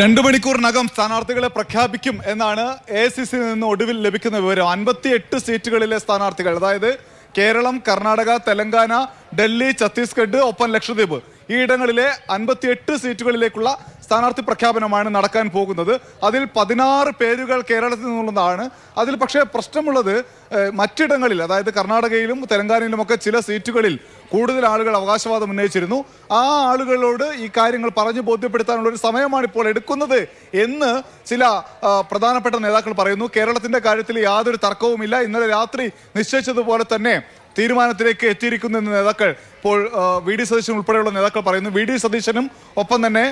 രണ്ടു മണിക്കൂറിനകം സ്ഥാനാർത്ഥികളെ പ്രഖ്യാപിക്കും എന്നാണ് എ സി സി നിന്ന് ഒടുവിൽ ലഭിക്കുന്ന വിവരം അൻപത്തിയെട്ട് സീറ്റുകളിലെ സ്ഥാനാർത്ഥികൾ അതായത് കേരളം കർണാടക തെലങ്കാന ഡൽഹി ഛത്തീസ്ഗഡ് ഒപ്പം ലക്ഷദ്വീപ് ഈ ഇടങ്ങളിലെ എട്ട് സീറ്റുകളിലേക്കുള്ള സ്ഥാനാർത്ഥി പ്രഖ്യാപനമാണ് നടക്കാൻ പോകുന്നത് അതിൽ പതിനാറ് പേരുകൾ കേരളത്തിൽ നിന്നുള്ളതാണ് അതിൽ പക്ഷേ പ്രശ്നമുള്ളത് മറ്റിടങ്ങളിൽ അതായത് കർണാടകയിലും തെലങ്കാനയിലുമൊക്കെ ചില സീറ്റുകളിൽ കൂടുതൽ ആളുകൾ അവകാശവാദം ഉന്നയിച്ചിരുന്നു ആ ആളുകളോട് ഈ കാര്യങ്ങൾ പറഞ്ഞു ബോധ്യപ്പെടുത്താനുള്ള ഒരു സമയമാണ് ഇപ്പോൾ എടുക്കുന്നത് എന്ന് ചില പ്രധാനപ്പെട്ട നേതാക്കൾ പറയുന്നു കേരളത്തിന്റെ കാര്യത്തിൽ യാതൊരു തർക്കവുമില്ല ഇന്നലെ രാത്രി നിശ്ചയിച്ചതുപോലെ തന്നെ തീരുമാനത്തിലേക്ക് എത്തിയിരിക്കുന്നു എന്ന് നേതാക്കൾ ഇപ്പോൾ വി ഡി സതീശൻ ഉൾപ്പെടെയുള്ള നേതാക്കൾ പറയുന്നു വി ഡി സതീശനും ഒപ്പം തന്നെ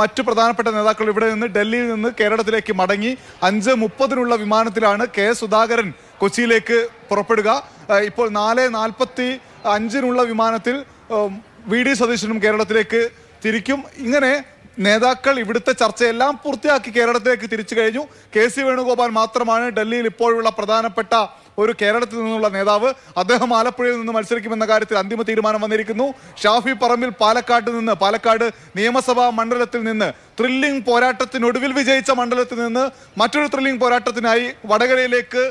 മറ്റു പ്രധാനപ്പെട്ട നേതാക്കൾ ഇവിടെ നിന്ന് ഡൽഹിയിൽ നിന്ന് കേരളത്തിലേക്ക് മടങ്ങി അഞ്ച് മുപ്പതിനുള്ള വിമാനത്തിലാണ് കെ സുധാകരൻ കൊച്ചിയിലേക്ക് പുറപ്പെടുക ഇപ്പോൾ നാല് നാൽപ്പത്തി അഞ്ചിനുള്ള വിമാനത്തിൽ വി ഡി സതീശനും കേരളത്തിലേക്ക് തിരിക്കും ഇങ്ങനെ നേതാക്കൾ ഇവിടുത്തെ ചർച്ചയെല്ലാം പൂർത്തിയാക്കി കേരളത്തിലേക്ക് തിരിച്ചു കഴിഞ്ഞു കെ സി വേണുഗോപാൽ മാത്രമാണ് ഡൽഹിയിൽ ഇപ്പോഴുള്ള പ്രധാനപ്പെട്ട ഒരു കേരളത്തിൽ നിന്നുള്ള നേതാവ് അദ്ദേഹം ആലപ്പുഴയിൽ നിന്ന് മത്സരിക്കുമെന്ന കാര്യത്തിൽ അന്തിമ തീരുമാനം വന്നിരിക്കുന്നു ഷാഫി പറമ്പിൽ പാലക്കാട് നിന്ന് പാലക്കാട് നിയമസഭാ മണ്ഡലത്തിൽ നിന്ന് ത്രില്ലിംഗ് പോരാട്ടത്തിനൊടുവിൽ വിജയിച്ച മണ്ഡലത്തിൽ നിന്ന് മറ്റൊരു ത്രില്ലിംഗ് പോരാട്ടത്തിനായി വടകരയിലേക്ക്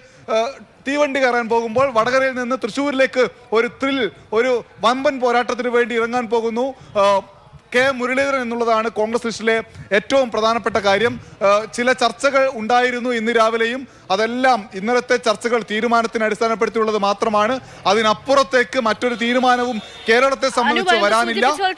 തീവണ്ടി കയറാൻ പോകുമ്പോൾ വടകരയിൽ നിന്ന് തൃശ്ശൂരിലേക്ക് ഒരു ത്രിൽ ഒരു വമ്പൻ പോരാട്ടത്തിന് വേണ്ടി ഇറങ്ങാൻ പോകുന്നു കെ മുരളീധരൻ എന്നുള്ളതാണ് കോൺഗ്രസ് ലിസ്റ്റിലെ ഏറ്റവും പ്രധാനപ്പെട്ട കാര്യം ചില ചർച്ചകൾ ഉണ്ടായിരുന്നു ഇന്ന് രാവിലെയും അതെല്ലാം ഇന്നലത്തെ ചർച്ചകൾ തീരുമാനത്തിന് അടിസ്ഥാനപ്പെടുത്തിയുള്ളത് മാത്രമാണ് അതിനപ്പുറത്തേക്ക് മറ്റൊരു തീരുമാനവും കേരളത്തെ സംബന്ധിച്ച് വരാനില്ല